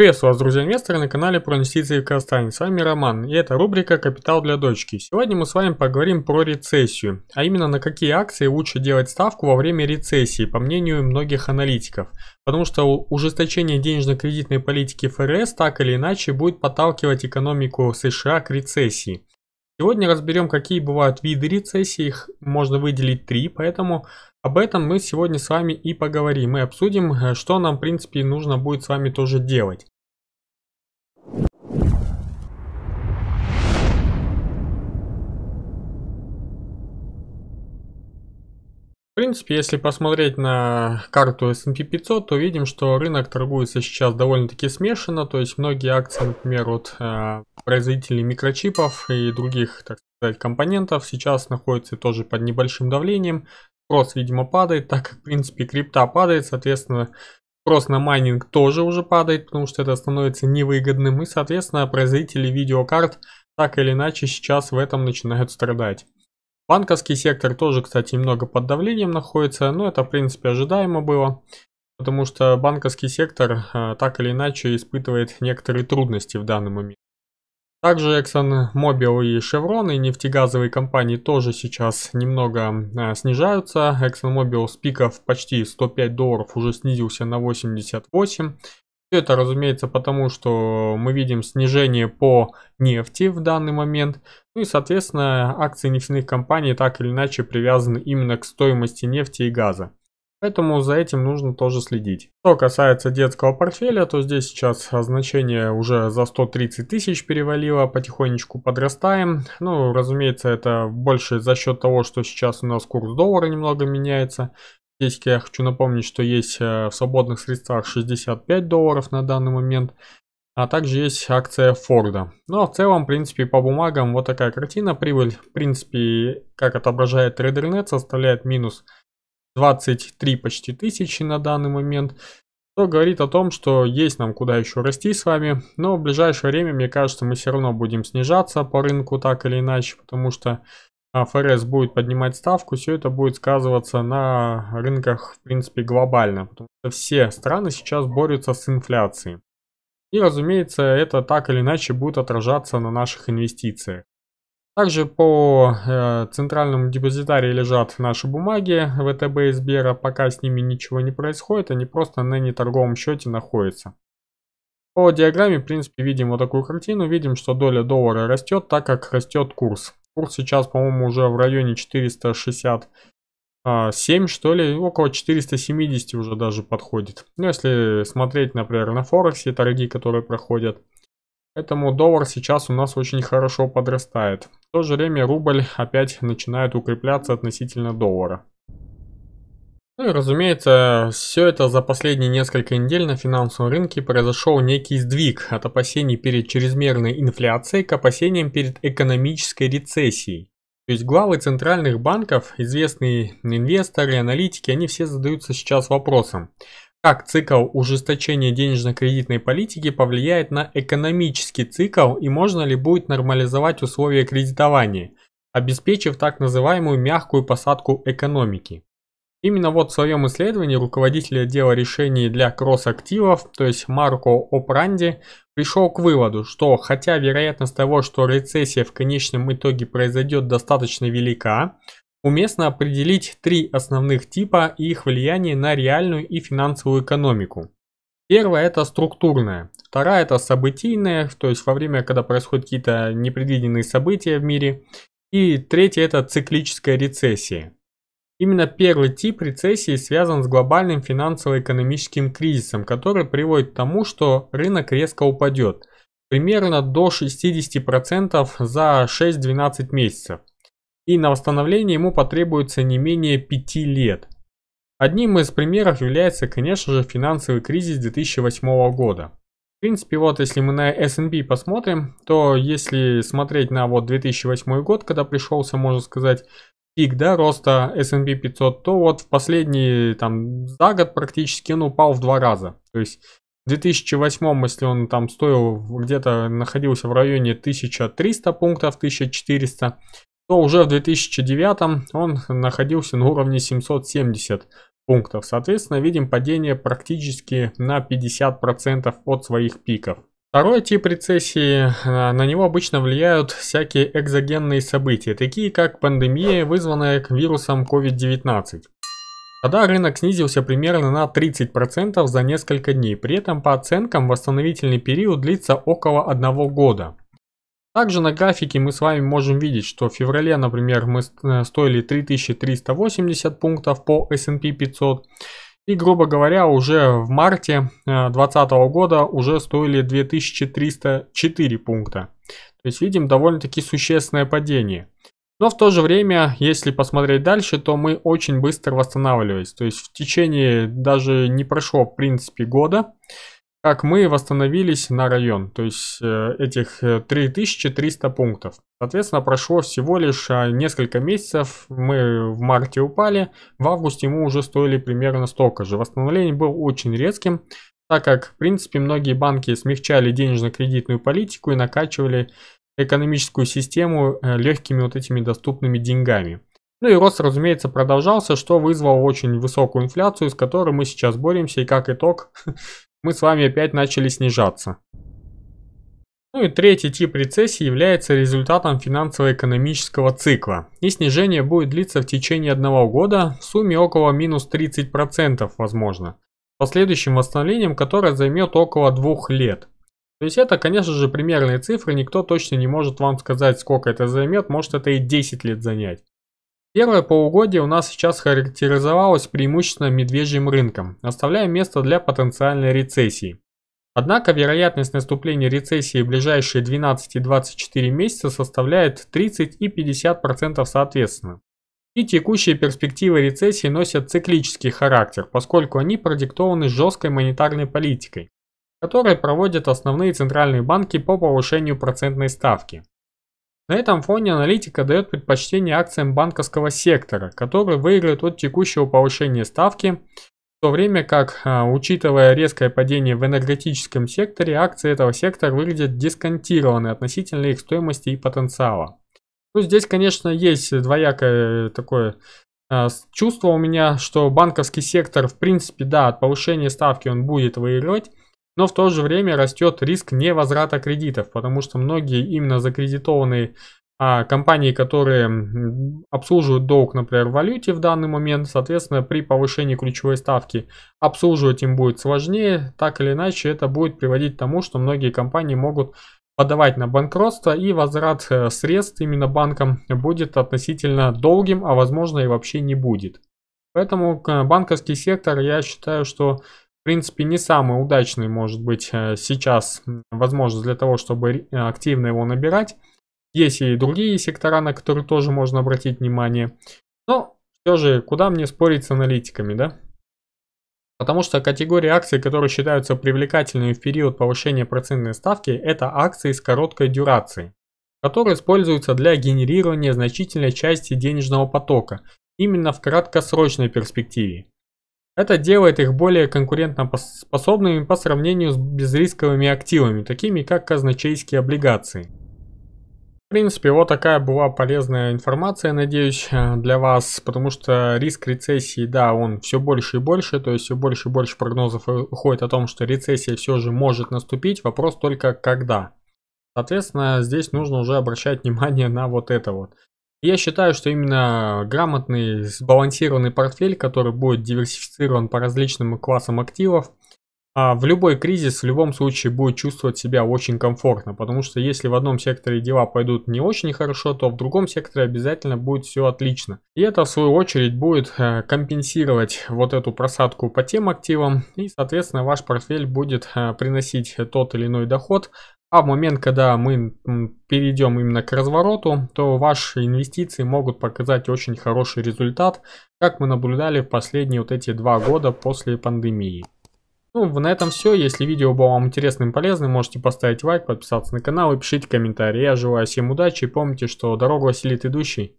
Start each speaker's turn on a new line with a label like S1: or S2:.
S1: Приветствую вас, друзья инвесторы, на канале про инвестиции в Казахстане. С вами Роман, и это рубрика «Капитал для дочки». Сегодня мы с вами поговорим про рецессию, а именно на какие акции лучше делать ставку во время рецессии, по мнению многих аналитиков. Потому что ужесточение денежно-кредитной политики ФРС так или иначе будет подталкивать экономику США к рецессии. Сегодня разберем, какие бывают виды рецессий, их можно выделить три, поэтому об этом мы сегодня с вами и поговорим. Мы обсудим, э, что нам, в принципе, нужно будет с вами тоже делать. В принципе, если посмотреть на карту S&P 500, то видим, что рынок торгуется сейчас довольно-таки смешанно. То есть многие акции, например, от э, производителей микрочипов и других, так сказать, компонентов сейчас находятся тоже под небольшим давлением. Спрос, видимо, падает, так как, в принципе, крипта падает, соответственно, спрос на майнинг тоже уже падает, потому что это становится невыгодным. И, соответственно, производители видеокарт так или иначе сейчас в этом начинают страдать. Банковский сектор тоже, кстати, немного под давлением находится, но это, в принципе, ожидаемо было, потому что банковский сектор э, так или иначе испытывает некоторые трудности в данный момент. Также ExxonMobil и Chevron и нефтегазовые компании тоже сейчас немного э, снижаются. ExxonMobil с пиков почти 105 долларов уже снизился на 88. Это, разумеется, потому что мы видим снижение по нефти в данный момент. Ну и, соответственно, акции нефтяных компаний так или иначе привязаны именно к стоимости нефти и газа. Поэтому за этим нужно тоже следить. Что касается детского портфеля, то здесь сейчас значение уже за 130 тысяч перевалило, потихонечку подрастаем. Ну, разумеется, это больше за счет того, что сейчас у нас курс доллара немного меняется. Здесь я хочу напомнить, что есть э, в свободных средствах 65 долларов на данный момент. А также есть акция Форда. Но ну, а в целом, в принципе, по бумагам вот такая картина. Прибыль, в принципе, как отображает TraderNet, составляет минус 23 почти тысячи на данный момент. Что говорит о том, что есть нам куда еще расти с вами. Но в ближайшее время, мне кажется, мы все равно будем снижаться по рынку так или иначе. Потому что а, ФРС будет поднимать ставку, все это будет сказываться на рынках, в принципе, глобально. Потому что все страны сейчас борются с инфляцией. И, разумеется, это так или иначе будет отражаться на наших инвестициях. Также по э, центральному депозитарии лежат наши бумаги ВТБ и Сбера. Пока с ними ничего не происходит, они просто на неторговом счете находятся. По диаграмме, в принципе, видим вот такую картину. Видим, что доля доллара растет, так как растет курс. Курс сейчас, по-моему, уже в районе 467, что ли, около 470 уже даже подходит. Ну, если смотреть, например, на Форексе, торги, которые проходят, Поэтому доллар сейчас у нас очень хорошо подрастает. В то же время рубль опять начинает укрепляться относительно доллара. Ну и разумеется, все это за последние несколько недель на финансовом рынке произошел некий сдвиг от опасений перед чрезмерной инфляцией к опасениям перед экономической рецессией. То есть главы центральных банков, известные инвесторы, аналитики, они все задаются сейчас вопросом, как цикл ужесточения денежно-кредитной политики повлияет на экономический цикл и можно ли будет нормализовать условия кредитования, обеспечив так называемую мягкую посадку экономики. Именно вот в своем исследовании руководитель отдела решений для кросс-активов, то есть Марко Опранди, пришел к выводу, что хотя вероятность того, что рецессия в конечном итоге произойдет достаточно велика, уместно определить три основных типа и их влияние на реальную и финансовую экономику. Первое это структурное, второе это событийное, то есть во время, когда происходят какие-то непредвиденные события в мире, и третье это циклическая рецессия. Именно первый тип рецессии связан с глобальным финансово-экономическим кризисом, который приводит к тому, что рынок резко упадет, примерно до 60% за 6-12 месяцев. И на восстановление ему потребуется не менее 5 лет. Одним из примеров является, конечно же, финансовый кризис 2008 года. В принципе, вот если мы на S&P посмотрим, то если смотреть на вот 2008 год, когда пришелся, можно сказать, пик, да, роста S&P 500, то вот в последний, там, за год практически он упал в два раза. То есть в 2008, если он там стоил где-то, находился в районе 1300 пунктов, 1400, то уже в 2009 он находился на уровне 770 пунктов. Соответственно, видим падение практически на 50% от своих пиков. Второй тип рецессии, э, на него обычно влияют всякие экзогенные события, такие как пандемия, вызванная вирусом COVID-19. Тогда рынок снизился примерно на 30% за несколько дней, при этом по оценкам восстановительный период длится около одного года. Также на графике мы с вами можем видеть, что в феврале, например, мы э, стоили 3380 пунктов по S&P 500, и, грубо говоря, уже в марте 2020 э, года уже стоили 2304 пункта. То есть видим довольно-таки существенное падение. Но в то же время, если посмотреть дальше, то мы очень быстро восстанавливались. То есть в течение даже не прошло, в принципе, года как мы восстановились на район, то есть э, этих 3300 э, пунктов. Соответственно, прошло всего лишь э, несколько месяцев, мы в марте упали, в августе мы уже стоили примерно столько же. Восстановление было очень резким, так как, в принципе, многие банки смягчали денежно-кредитную политику и накачивали экономическую систему легкими вот этими доступными деньгами. Ну и рост, разумеется, продолжался, что вызвало очень высокую инфляцию, с которой мы сейчас боремся, и как итог, мы с вами опять начали снижаться. Ну и третий тип рецессии является результатом финансово-экономического цикла. И снижение будет длиться в течение одного года, в сумме около минус 30% возможно. последующим восстановлением, которое займет около двух лет. То есть это, конечно же, примерные цифры, никто точно не может вам сказать, сколько это займет, может это и 10 лет занять. Первое полугодие у нас сейчас характеризовалось преимущественно медвежьим рынком, оставляя место для потенциальной рецессии. Однако вероятность наступления рецессии в ближайшие 12 и 24 месяца составляет 30 и 50% соответственно. И текущие перспективы рецессии носят циклический характер, поскольку они продиктованы жесткой монетарной политикой, которой проводят основные центральные банки по повышению процентной ставки. На этом фоне аналитика дает предпочтение акциям банковского сектора, которые выиграют от текущего повышения ставки, в то время как, а, учитывая резкое падение в энергетическом секторе, акции этого сектора выглядят дисконтированы относительно их стоимости и потенциала. Ну, здесь, конечно, есть двоякое такое а, чувство у меня, что банковский сектор, в принципе, да, от повышения ставки он будет выигрывать, но в то же время растет риск невозврата кредитов, потому что многие именно закредитованные а, компании, которые обслуживают долг, например, в валюте в данный момент, соответственно, при повышении ключевой ставки обслуживать им будет сложнее, так или иначе это будет приводить к тому, что многие компании могут подавать на банкротство и возврат э, средств именно банкам будет относительно долгим, а возможно и вообще не будет. Поэтому банковский сектор я считаю, что в принципе, не самый удачный, может быть, э, сейчас возможность для того, чтобы э, активно его набирать. Есть и другие сектора, на которые тоже можно обратить внимание. Но все же, куда мне спорить с аналитиками, да? Потому что категории акций, которые считаются привлекательными в период повышения процентной ставки, это акции с короткой дюрацией, которые используются для генерирования значительной части денежного потока, именно в краткосрочной перспективе. Это делает их более конкурентоспособными по сравнению с безрисковыми активами, такими как казначейские облигации. В принципе, вот такая была полезная информация, надеюсь, для вас, потому что риск рецессии, да, он все больше и больше, то есть все больше и больше прогнозов уходит о том, что рецессия все же может наступить, вопрос только когда. Соответственно, здесь нужно уже обращать внимание на вот это вот. Я считаю, что именно грамотный, сбалансированный портфель, который будет диверсифицирован по различным классам активов, а, в любой кризис в любом случае будет чувствовать себя очень комфортно, потому что если в одном секторе дела пойдут не очень хорошо, то в другом секторе обязательно будет все отлично. И это в свою очередь будет э, компенсировать вот эту просадку по тем активам, и соответственно ваш портфель будет э, приносить тот или иной доход, а в момент, когда мы перейдем именно к развороту, то ваши инвестиции могут показать очень хороший результат, как мы наблюдали в последние вот эти два года после пандемии. Ну, на этом все. Если видео было вам интересным и полезным, можете поставить лайк, подписаться на канал и пишите комментарии. Я желаю всем удачи и помните, что дорогу осилит идущий.